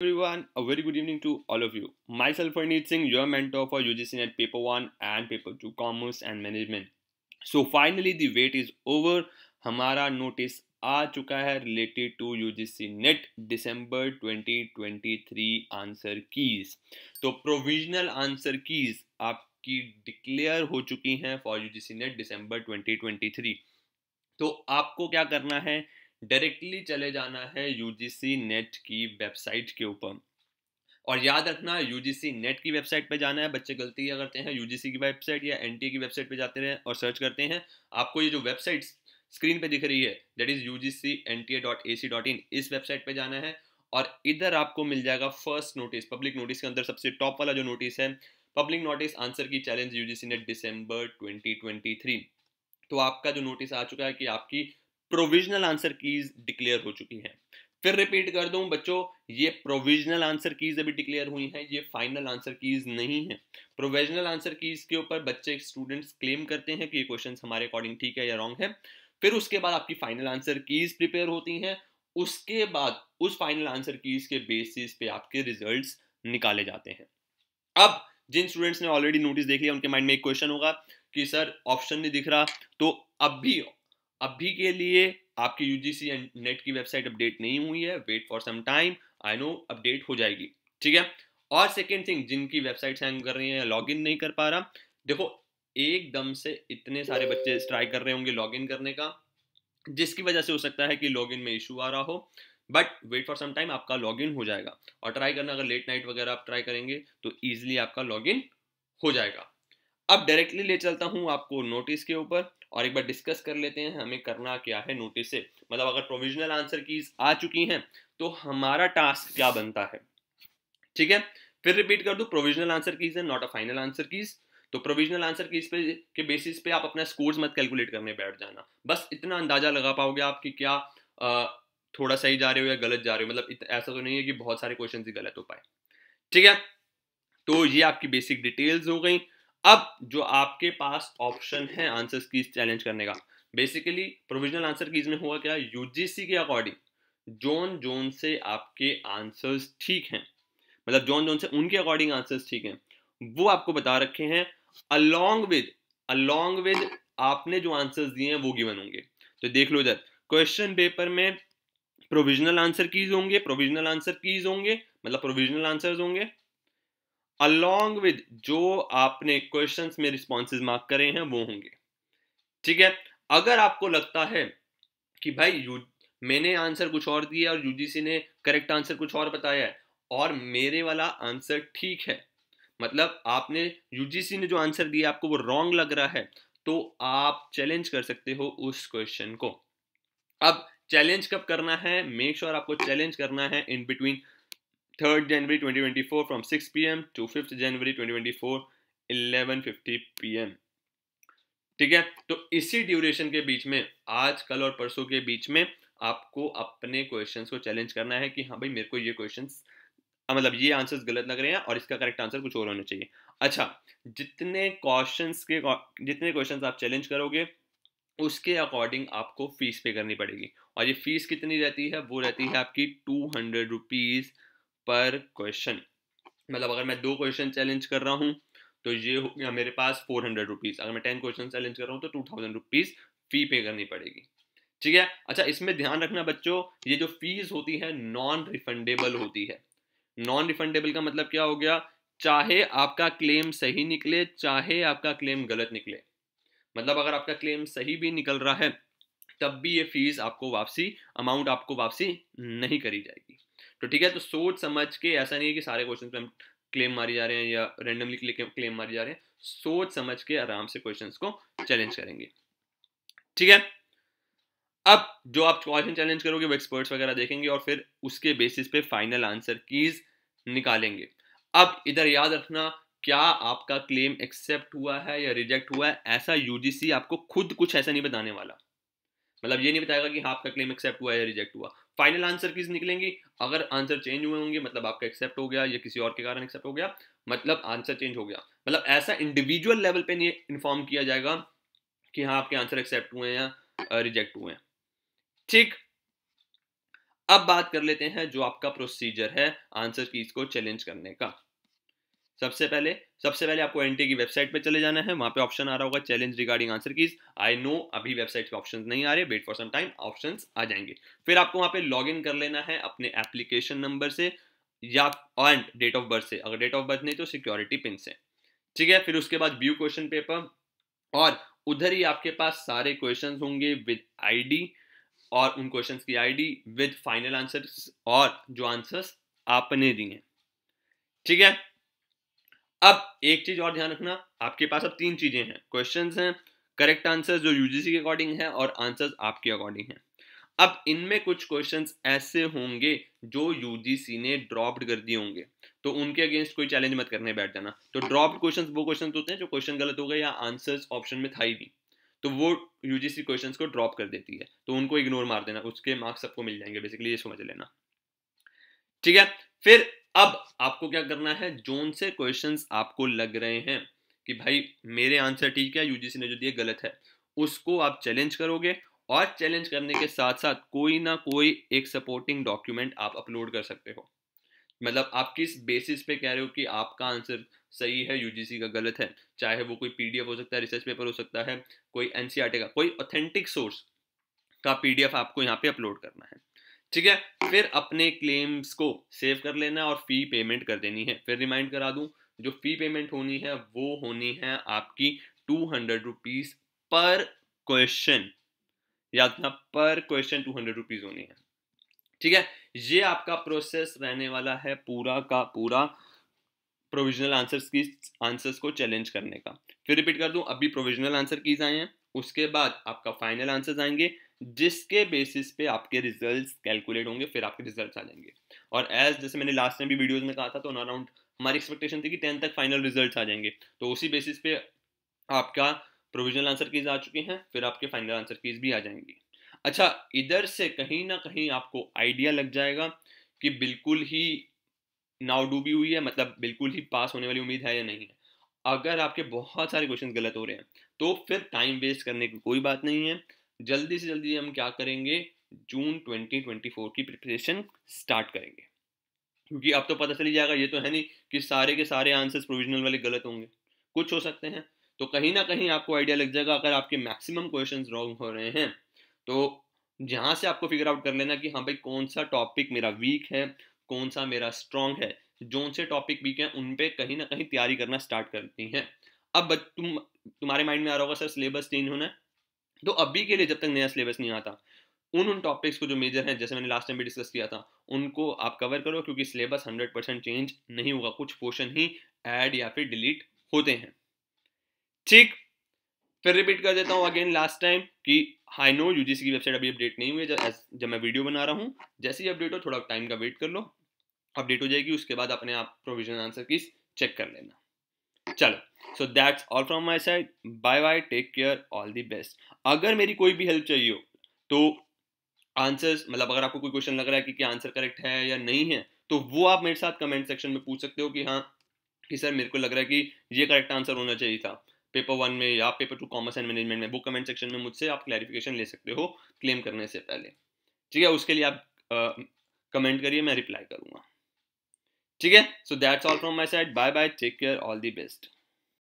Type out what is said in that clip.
everyone, a very good evening to all of you. Myself Farneet Singh, your mentor for UGC Net Paper 1 and Paper 2 Commerce and Management. So finally the wait is over. hamara notice aa chuka hai related to UGC NET december 2023 answer keys so provisional answer keys aapki declare ho chuki hain for UGC NET december 2023 तो आपको क्या करना है directly चले जाना है UGC NET की website के ऊपर और याद रखना यूजीसी नेट की वेबसाइट पे जाना है बच्चे गलती करते हैं यूजीसी की वेबसाइट या एन e की वेबसाइट पे जाते हैं और सर्च करते हैं आपको ये जो वेबसाइट स्क्रीन पे दिख रही है that is U NTA dot A C dot in इस वेबसाइट पे जाना है और इधर आपको मिल जाएगा फर्स्ट नोटिस पब्लिक नोटिस के अंदर सबसे टॉप वाला जो नोटिस है public notice answer key challenge UGC NET December 2023 तो आपका जो नोटिस आ चुका है कि आपकी प्रोविजनल आंसर कीज डिक्लेयर हो चुकी हैं फिर रिपीट कर दूं बच्चों ये प्रोविजनल आंसर कीज अभी डिक्लेयर हुई हैं ये फाइनल आंसर कीज नहीं है प्रोविजनल आंसर कीज के ऊपर बच्चे स्टूडेंट्स क्लेम करते हैं कि ये क्वेश्चन हमारे अकॉर्डिंग ठीक है या रॉन्ग है फिर उसके बाद आपकी फाइनल आंसर कीज प्रिपेयर होती हैं उसके बाद उस फाइनल आंसर कीज के बेसिस पे आपके रिजल्ट निकाले जाते हैं अब जिन स्टूडेंट्स ने ऑलरेडी नोटिस देख लिया उनके माइंड में एक क्वेश्चन होगा कि सर ऑप्शन नहीं दिख रहा तो अब भी अभी के लिए आपकी यूजीसी नेट की वेबसाइट अपडेट नहीं हुई है wait for some time I know update हो जाएगी ठीक है और सेकेंड थिंग जिनकी वेबसाइट हैंग कर रही है लॉग इन नहीं कर पा रहा देखो एकदम से इतने सारे बच्चे ट्राई कर रहे होंगे लॉग इन करने का जिसकी वजह से हो सकता है कि लॉग इन में इशू आ रहा हो but wait for some time आपका लॉग इन हो जाएगा और ट्राई करना अगर लेट नाइट वगैरह आप ट्राई करेंगे तो ईजिली आपका लॉग इन हो जाएगा अब डायरेक्टली ले चलता हूँ आपको नोटिस के ऊपर और एक बार डिस्कस कर लेते हैं हमें करना क्या है नोटिस से मतलब अगर प्रोविजनल आंसर कीज आ चुकी हैं तो हमारा टास्क क्या बनता है ठीक है फिर रिपीट कर दू प्रोविजनल आंसर कीज है not a final answer keys तो प्रोविजनल आंसर कीज पे के बेसिस पे आप अपना स्कोर्स मत कैलकुलेट करने बैठ जाना बस इतना अंदाजा लगा पाओगे आप कि क्या आ, थोड़ा सही जा रहे हो या गलत जा रहे हो मतलब ऐसा तो नहीं है कि बहुत सारे क्वेश्चन ही गलत हो पाए ठीक है तो ये आपकी बेसिक डिटेल्स हो गई अब जो आपके पास ऑप्शन है आंसर की चैलेंज करने का बेसिकली प्रोविजनल आंसर कीज में हुआ क्या यूजीसी के अकॉर्डिंग जोन जोन से आपके आंसर्स ठीक हैं मतलब जोन जोन से उनके अकॉर्डिंग आंसर्स ठीक हैं वो आपको बता रखे हैं अलोंग विद अलोंग विद आपने जो आंसर्स दिए हैं वो गिवन होंगे तो देख लो जब क्वेश्चन पेपर में प्रोविजनल आंसर कीज होंगे प्रोविजनल आंसर कीज होंगे मतलब प्रोविजनल आंसर्स होंगे अलोंग विद जो आपने क्वेश्चंस में रिस्पॉन्सेज मार्क करे हैं वो होंगे ठीक है अगर आपको लगता है कि भाई यू मैंने आंसर कुछ और दिया और यूजीसी ने करेक्ट आंसर कुछ और बताया है और मेरे वाला आंसर ठीक है मतलब आपने यूजीसी ने जो आंसर दिया आपको वो रॉन्ग लग रहा है तो आप चैलेंज कर सकते हो उस क्वेश्चन को अब चैलेंज कब करना है मेक श्योर sure आपको चैलेंज करना है in between 3rd January 2024 from 6 p.m. to 5th January 2024 11:50 p.m. ठीक है तो इसी ड्यूरेशन के बीच में आज कल और परसों के बीच में आपको अपने क्वेश्चंस को चैलेंज करना है कि हाँ भाई मेरे को ये क्वेश्चंस हाँ, मतलब ये आंसर्स गलत लग रहे हैं और इसका करेक्ट आंसर कुछ और होना चाहिए अच्छा जितने क्वेश्चंस के जितने क्वेश्चंस आप चैलेंज करोगे उसके अकॉर्डिंग आपको फीस पे करनी पड़ेगी और ये फीस कितनी रहती है वो रहती है आपकी टू हंड्रेड रुपीज़ पर क्वेश्चन मतलब अगर मैं दो क्वेश्चन चैलेंज कर रहा हूँ तो ये हो गया मेरे पास फोर हंड्रेड रुपीज़ अगर मैं टेन क्वेश्चन चैलेंज कर रहा हूँ तो टू थाउजेंड रुपीज़ फ़ी पे करनी पड़ेगी ठीक है अच्छा इसमें ध्यान रखना बच्चों ये जो फीस होती है नॉन रिफंडेबल होती है नॉन रिफंडेबल का मतलब क्या हो गया चाहे आपका क्लेम सही निकले चाहे आपका क्लेम गलत निकले मतलब अगर आपका क्लेम सही भी निकल रहा है तब भी ये फीस आपको वापसी अमाउंट आपको वापसी नहीं करी जाएगी तो ठीक है तो सोच समझ के ऐसा नहीं है कि सारे क्वेश्चन पे हम क्लेम मारी जा रहे हैं या रेंडमली क्लेम मारी जा रहे हैं सोच समझ के आराम से क्वेश्चन को चैलेंज करेंगे ठीक है अब जो आप क्वेश्चन चैलेंज करोगे वो एक्सपर्ट्स वगैरह देखेंगे और फिर उसके बेसिस पे फाइनल आंसर कीज निकालेंगे अब इधर याद रखना क्या आपका क्लेम एक्सेप्ट हुआ है या रिजेक्ट हुआ है ऐसा यूजीसी आपको खुद कुछ ऐसा नहीं बताने वाला मतलब ये नहीं बताएगा कि हाँ आपका क्लेम एक्सेप्ट हुआ या रिजेक्ट हुआ फाइनल आंसर किस निकलेंगी अगर आंसर चेंज हुए होंगे मतलब आपका एक्सेप्ट हो गया या किसी और के कारण एक्सेप्ट हो गया मतलब आंसर चेंज हो गया मतलब ऐसा इंडिविजुअल लेवल पे नहीं इन्फॉर्म किया जाएगा कि हाँ आपके आंसर एक्सेप्ट हुए हैं या रिजेक्ट हुए हैं ठीक अब बात कर लेते हैं जो आपका प्रोसीजर है आंसर की इसको चैलेंज करने का सबसे पहले सबसे पहले आपको एन की वेबसाइट पे चले जाना है वहाँ पे ऑप्शन आ रहा होगा challenge regarding answer keys I know अभी वेबसाइट पे ऑप्शन नहीं आ रहे wait for some time option आ जाएंगे फिर आपको वहाँ पे लॉग इन कर लेना है अपने एप्लीकेशन नंबर से या एंड डेट ऑफ बर्थ से अगर डेट ऑफ बर्थ नहीं तो सिक्योरिटी पिन से ठीक है फिर उसके बाद व्यू क्वेश्चन पेपर और उधर ही आपके पास सारे क्वेश्चन होंगे विद आईडी और उन क्वेश्चन की आईडी विद फाइनल आंसर्स और जो आंसर्स आपने दिए ठीक है अब एक चीज और ध्यान रखना आपके पास अब तीन चीजें हैं क्वेश्चन हैं करेक्ट आंसर्स जो यूजीसी के अकॉर्डिंग है और आंसर्स आपके अकॉर्डिंग हैं अब इनमें कुछ क्वेश्चंस ऐसे होंगे जो यूजीसी ने ड्रॉप्ड कर दिए होंगे तो उनके अगेंस्ट कोई चैलेंज मत करने बैठ जाना तो ड्रॉप्ड क्वेश्चन वो क्वेश्चन होते हैं जो क्वेश्चन गलत हो गए या आंसर्स ऑप्शन में था ही नहीं तो वो यूजीसी क्वेश्चंस को ड्रॉप कर देती है तो उनको इग्नोर मार देना उसके मार्क्स सबको मिल जाएंगे बेसिकली ये समझ लेना ठीक है फिर अब आपको क्या करना है जोन से क्वेश्चंस आपको लग रहे हैं कि भाई मेरे आंसर ठीक है यूजीसी ने जो दिए गलत है उसको आप चैलेंज करोगे और चैलेंज करने के साथ साथ कोई ना कोई एक सपोर्टिंग डॉक्यूमेंट आप अपलोड कर सकते हो मतलब आप किस बेसिस पे कह रहे हो कि आपका आंसर सही है यूजीसी का गलत है चाहे वो कोई पीडीएफ हो सकता है रिसर्च पेपर हो सकता है कोई एनसीआरटी e का कोई ऑथेंटिक सोर्स का पीडीएफ आपको यहाँ पे अपलोड करना है ठीक है फिर अपने क्लेम्स को सेव कर लेना और फी पेमेंट कर देनी है फिर रिमाइंड करा दूं जो फी पेमेंट होनी है वो होनी है आपकी टू हंड्रेड रुपीज पर क्वेश्चन याद ना पर क्वेश्चन टू हंड्रेड रुपीज होनी है ठीक है ये आपका प्रोसेस रहने वाला है पूरा का पूरा प्रोविजनल आंसर्स की आंसर्स को चैलेंज करने का फिर रिपीट कर दूं अभी प्रोविजनल आंसर कीज आए हैं उसके बाद आपका फाइनल आंसर्स आएंगे जिसके बेसिस पे आपके रिजल्ट्स कैलकुलेट होंगे फिर आपके रिजल्ट्स आ जाएंगे और एज जैसे मैंने लास्ट टाइम भी वीडियोज में कहा था तो अराउंड हमारी एक्सपेक्टेशन थी कि टेंथ तक फाइनल रिजल्ट आ जाएंगे तो उसी बेसिस पे आपका प्रोविजनल आंसर कीज आ चुके हैं फिर आपके फाइनल आंसर कीज भी आ जाएंगी अच्छा इधर से कहीं ना कहीं आपको आइडिया लग जाएगा कि बिल्कुल ही नाव डूबी हुई है मतलब बिल्कुल ही पास होने वाली उम्मीद है या नहीं है अगर आपके बहुत सारे क्वेश्चन गलत हो रहे हैं तो फिर टाइम वेस्ट करने की कोई बात नहीं है जल्दी से जल्दी हम क्या करेंगे जून 2024 की प्रिपरेशन स्टार्ट करेंगे क्योंकि अब तो पता चली जाएगा ये तो है नहीं कि सारे के सारे आंसर्स प्रोविजनल वाले गलत होंगे कुछ हो सकते हैं तो कहीं ना कहीं आपको आइडिया लग जाएगा अगर आपके मैक्सिमम क्वेश्चन रॉन्ग हो रहे हैं तो जहाँ से आपको फिगर आउट कर लेना कि हाँ भाई कौन सा टॉपिक मेरा वीक है कौन सा मेरा स्ट्रांग है जो से टॉपिक वीक है उन पर कहीं ना कहीं तैयारी करना स्टार्ट करती हैं अब तुम तुम्हारे माइंड में आ रहा होगा सर सिलेबस चेंज होना है तो अभी के लिए जब तक नया सिलेबस नहीं आता उन उन टॉपिक्स को जो मेजर हैं जैसे मैंने लास्ट टाइम भी डिस्कस किया था उनको आप कवर करो क्योंकि सिलेबस हंड्रेड परसेंट चेंज नहीं होगा कुछ पोर्शन ही ऐड या फिर डिलीट होते हैं ठीक फिर रिपीट कर देता हूँ अगेन लास्ट टाइम कि आई नो यूजीसी की वेबसाइट अभी अपडेट नहीं हुई है जब जब मैं वीडियो बना रहा हूँ जैसे ही अपडेट हो थोड़ा टाइम का वेट कर लो अपडेट हो जाएगी उसके बाद अपने आप प्रोविजन आंसर की चेक कर लेना चलो so that's all from my side bye bye take care all the best अगर मेरी कोई भी हेल्प चाहिए हो तो आंसर्स मतलब अगर आपको कोई क्वेश्चन लग रहा है कि क्या आंसर करेक्ट है या नहीं है तो वो आप मेरे साथ कमेंट सेक्शन में पूछ सकते हो कि हाँ कि सर मेरे को लग रहा है कि ये करेक्ट आंसर होना चाहिए था पेपर वन में या paper two commerce and management में वो कमेंट सेक्शन में मुझसे आप क्लैरिफिकेशन ले सकते हो क्लेम करने से पहले ठीक है उसके लिए आप कमेंट करिए मैं रिप्लाई करूँगा ठीक है so that's all from my side bye bye take care all the best